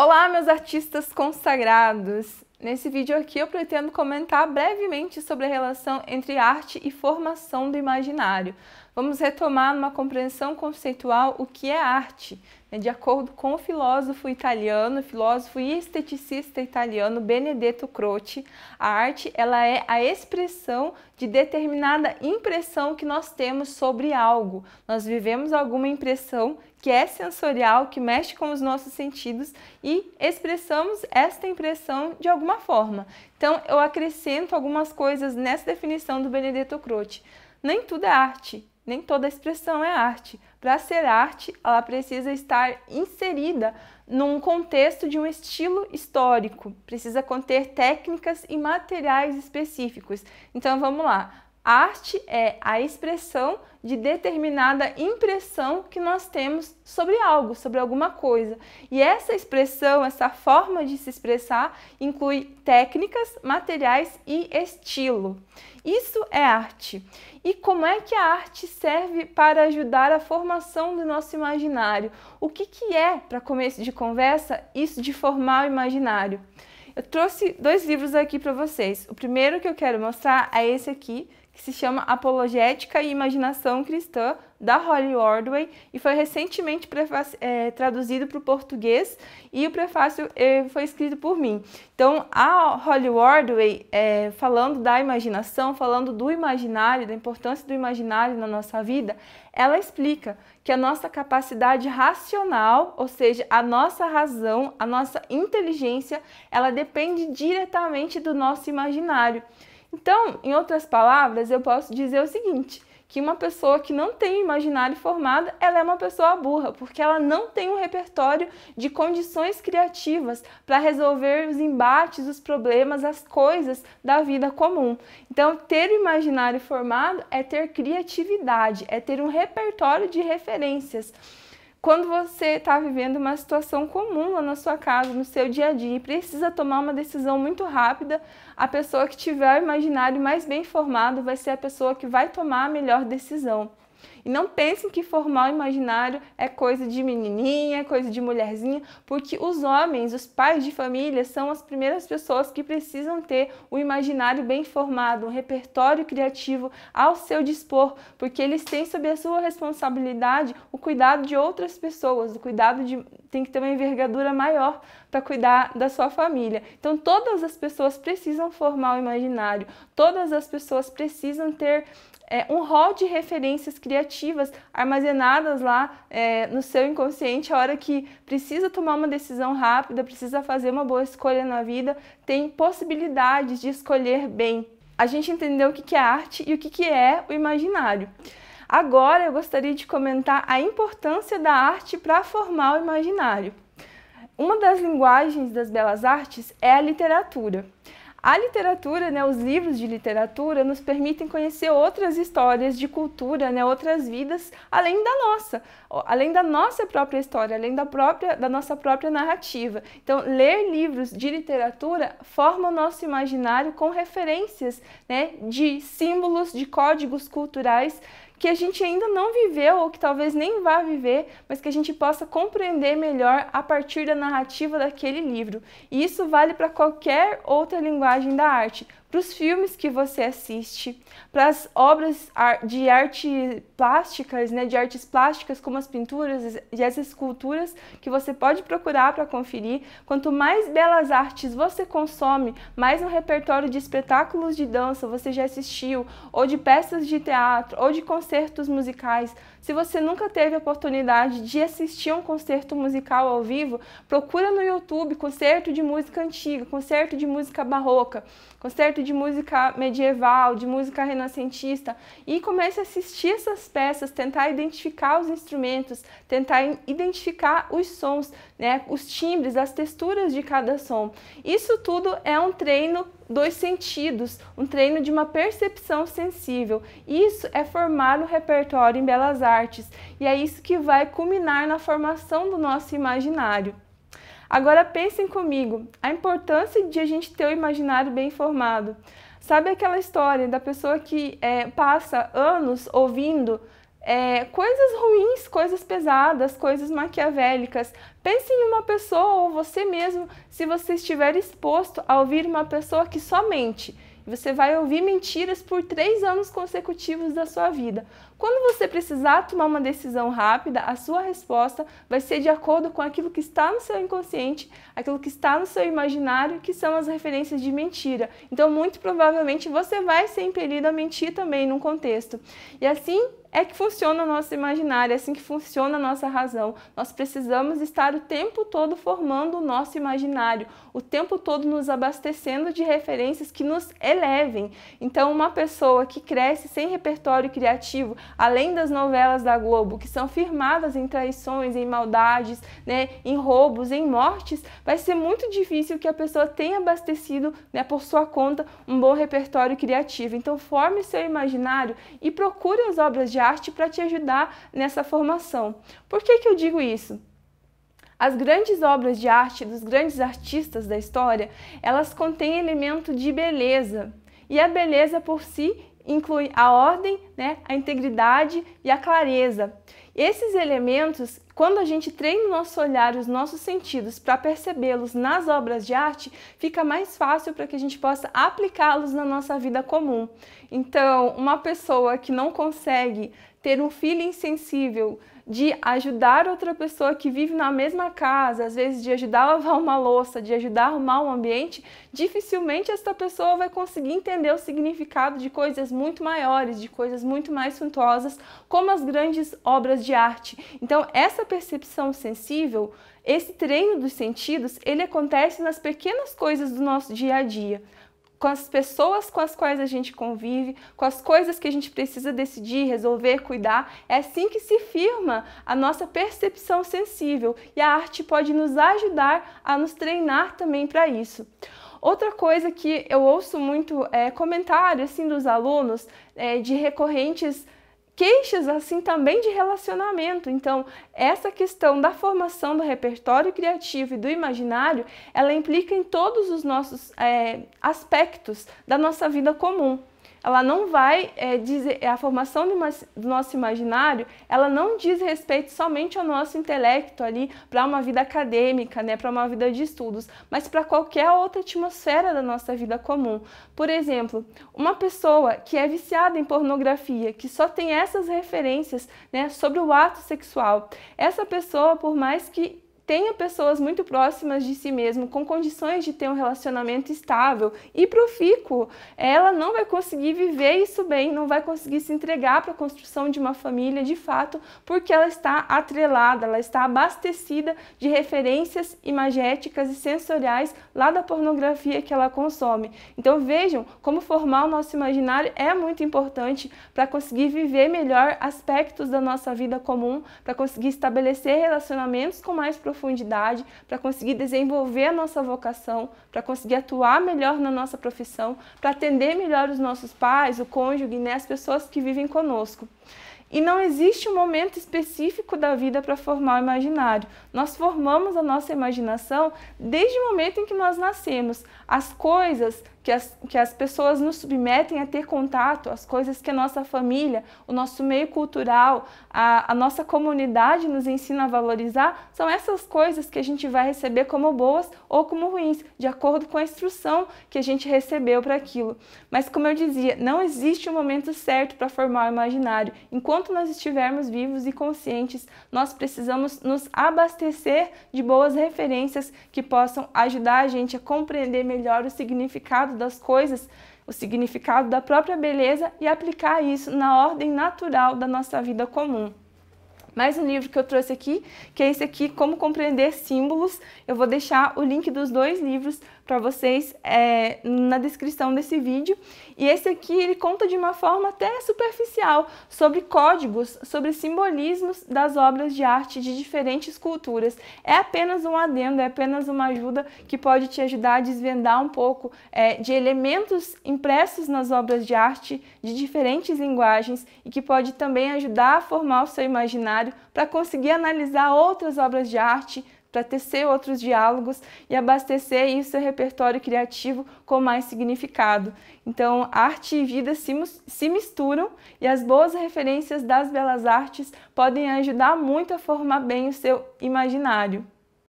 Olá, meus artistas consagrados! Nesse vídeo aqui eu pretendo comentar brevemente sobre a relação entre arte e formação do imaginário, Vamos retomar numa compreensão conceitual o que é arte, né? de acordo com o filósofo italiano, filósofo e esteticista italiano Benedetto Croce, a arte ela é a expressão de determinada impressão que nós temos sobre algo. Nós vivemos alguma impressão que é sensorial, que mexe com os nossos sentidos e expressamos esta impressão de alguma forma. Então, eu acrescento algumas coisas nessa definição do Benedetto Croce. Nem tudo é arte, nem toda expressão é arte. Para ser arte, ela precisa estar inserida num contexto de um estilo histórico, precisa conter técnicas e materiais específicos. Então vamos lá arte é a expressão de determinada impressão que nós temos sobre algo, sobre alguma coisa. E essa expressão, essa forma de se expressar, inclui técnicas, materiais e estilo. Isso é arte. E como é que a arte serve para ajudar a formação do nosso imaginário? O que, que é, para começo de conversa, isso de formar o imaginário? Eu trouxe dois livros aqui para vocês. O primeiro que eu quero mostrar é esse aqui, que se chama Apologética e Imaginação Cristã, da Holly Ordway, e foi recentemente é, traduzido para o português e o prefácio é, foi escrito por mim. Então, a Holly Ordway, é, falando da imaginação, falando do imaginário, da importância do imaginário na nossa vida, ela explica que a nossa capacidade racional, ou seja, a nossa razão, a nossa inteligência, ela depende diretamente do nosso imaginário. Então, em outras palavras, eu posso dizer o seguinte: que uma pessoa que não tem imaginário formado, ela é uma pessoa burra, porque ela não tem um repertório de condições criativas para resolver os embates, os problemas, as coisas da vida comum. Então, ter imaginário formado é ter criatividade, é ter um repertório de referências quando você está vivendo uma situação comum lá na sua casa, no seu dia a dia, e precisa tomar uma decisão muito rápida, a pessoa que tiver o imaginário mais bem formado vai ser a pessoa que vai tomar a melhor decisão. E não pensem que formar o imaginário é coisa de menininha, é coisa de mulherzinha, porque os homens, os pais de família, são as primeiras pessoas que precisam ter o imaginário bem formado, um repertório criativo ao seu dispor, porque eles têm sob a sua responsabilidade o cuidado de outras pessoas, o cuidado de tem que ter uma envergadura maior para cuidar da sua família. Então todas as pessoas precisam formar o imaginário, todas as pessoas precisam ter é, um rol de referências criativas negativas armazenadas lá é, no seu inconsciente, a hora que precisa tomar uma decisão rápida, precisa fazer uma boa escolha na vida, tem possibilidades de escolher bem. A gente entendeu o que é arte e o que é o imaginário. Agora eu gostaria de comentar a importância da arte para formar o imaginário. Uma das linguagens das belas artes é a literatura. A literatura, né, os livros de literatura, nos permitem conhecer outras histórias de cultura, né, outras vidas, além da nossa, além da nossa própria história, além da, própria, da nossa própria narrativa. Então, ler livros de literatura forma o nosso imaginário com referências né, de símbolos, de códigos culturais que a gente ainda não viveu ou que talvez nem vá viver, mas que a gente possa compreender melhor a partir da narrativa daquele livro. E isso vale para qualquer outra linguagem da arte, para os filmes que você assiste, para as obras de arte plásticas, né, de artes plásticas como as pinturas e as esculturas que você pode procurar para conferir. Quanto mais belas artes você consome, mais um repertório de espetáculos de dança você já assistiu, ou de peças de teatro, ou de concertos musicais. Se você nunca teve a oportunidade de assistir um concerto musical ao vivo, procura no YouTube concerto de música antiga, concerto de música barroca, concerto perto de música medieval, de música renascentista e comece a assistir essas peças, tentar identificar os instrumentos, tentar identificar os sons, né, os timbres, as texturas de cada som. Isso tudo é um treino dos sentidos, um treino de uma percepção sensível. Isso é formar o repertório em belas artes e é isso que vai culminar na formação do nosso imaginário. Agora pensem comigo, a importância de a gente ter o imaginário bem formado. Sabe aquela história da pessoa que é, passa anos ouvindo é, coisas ruins, coisas pesadas, coisas maquiavélicas. Pense em uma pessoa ou você mesmo se você estiver exposto a ouvir uma pessoa que somente você vai ouvir mentiras por três anos consecutivos da sua vida. Quando você precisar tomar uma decisão rápida, a sua resposta vai ser de acordo com aquilo que está no seu inconsciente, aquilo que está no seu imaginário, que são as referências de mentira. Então, muito provavelmente, você vai ser impelido a mentir também num contexto. E assim, é que funciona o nosso imaginário, é assim que funciona a nossa razão. Nós precisamos estar o tempo todo formando o nosso imaginário, o tempo todo nos abastecendo de referências que nos elevem. Então, uma pessoa que cresce sem repertório criativo, além das novelas da Globo, que são firmadas em traições, em maldades, né, em roubos, em mortes, vai ser muito difícil que a pessoa tenha abastecido, né, por sua conta, um bom repertório criativo. Então, forme seu imaginário e procure as obras de de arte para te ajudar nessa formação. Por que, que eu digo isso? As grandes obras de arte dos grandes artistas da história, elas contêm elemento de beleza. E a beleza por si inclui a ordem, né, a integridade e a clareza. Esses elementos, quando a gente treina o nosso olhar os nossos sentidos para percebê-los nas obras de arte, fica mais fácil para que a gente possa aplicá-los na nossa vida comum. Então, uma pessoa que não consegue ter um feeling sensível de ajudar outra pessoa que vive na mesma casa, às vezes de ajudar a lavar uma louça, de ajudar a arrumar um ambiente, dificilmente esta pessoa vai conseguir entender o significado de coisas muito maiores, de coisas muito mais suntuosas, como as grandes obras de arte. Então, essa percepção sensível, esse treino dos sentidos, ele acontece nas pequenas coisas do nosso dia a dia com as pessoas com as quais a gente convive, com as coisas que a gente precisa decidir, resolver, cuidar. É assim que se firma a nossa percepção sensível e a arte pode nos ajudar a nos treinar também para isso. Outra coisa que eu ouço muito é comentário assim dos alunos é, de recorrentes queixas assim também de relacionamento. Então, essa questão da formação do repertório criativo e do imaginário, ela implica em todos os nossos é, aspectos da nossa vida comum ela não vai é, dizer, é, a formação do nosso imaginário, ela não diz respeito somente ao nosso intelecto ali para uma vida acadêmica, né, para uma vida de estudos, mas para qualquer outra atmosfera da nossa vida comum. Por exemplo, uma pessoa que é viciada em pornografia, que só tem essas referências, né, sobre o ato sexual, essa pessoa, por mais que tenha pessoas muito próximas de si mesmo, com condições de ter um relacionamento estável e profícuo. Ela não vai conseguir viver isso bem, não vai conseguir se entregar para a construção de uma família de fato, porque ela está atrelada, ela está abastecida de referências imagéticas e sensoriais lá da pornografia que ela consome. Então vejam como formar o nosso imaginário é muito importante para conseguir viver melhor aspectos da nossa vida comum, para conseguir estabelecer relacionamentos com mais profundidade profundidade para conseguir desenvolver a nossa vocação, para conseguir atuar melhor na nossa profissão, para atender melhor os nossos pais, o cônjuge, né, as pessoas que vivem conosco. E não existe um momento específico da vida para formar o imaginário. Nós formamos a nossa imaginação desde o momento em que nós nascemos. As coisas que as, que as pessoas nos submetem a ter contato, as coisas que a nossa família, o nosso meio cultural, a, a nossa comunidade nos ensina a valorizar, são essas coisas que a gente vai receber como boas ou como ruins, de acordo com a instrução que a gente recebeu para aquilo. Mas como eu dizia, não existe um momento certo para formar o imaginário. Enquanto nós estivermos vivos e conscientes, nós precisamos nos abastecer de boas referências que possam ajudar a gente a compreender melhor o significado das coisas, o significado da própria beleza e aplicar isso na ordem natural da nossa vida comum. Mais um livro que eu trouxe aqui, que é esse aqui, Como Compreender Símbolos. Eu vou deixar o link dos dois livros para vocês é, na descrição desse vídeo. E esse aqui ele conta de uma forma até superficial sobre códigos, sobre simbolismos das obras de arte de diferentes culturas. É apenas um adendo, é apenas uma ajuda que pode te ajudar a desvendar um pouco é, de elementos impressos nas obras de arte de diferentes linguagens e que pode também ajudar a formar o seu imaginário para conseguir analisar outras obras de arte para tecer outros diálogos e abastecer o seu repertório criativo com mais significado. Então, arte e vida se, se misturam e as boas referências das belas artes podem ajudar muito a formar bem o seu imaginário.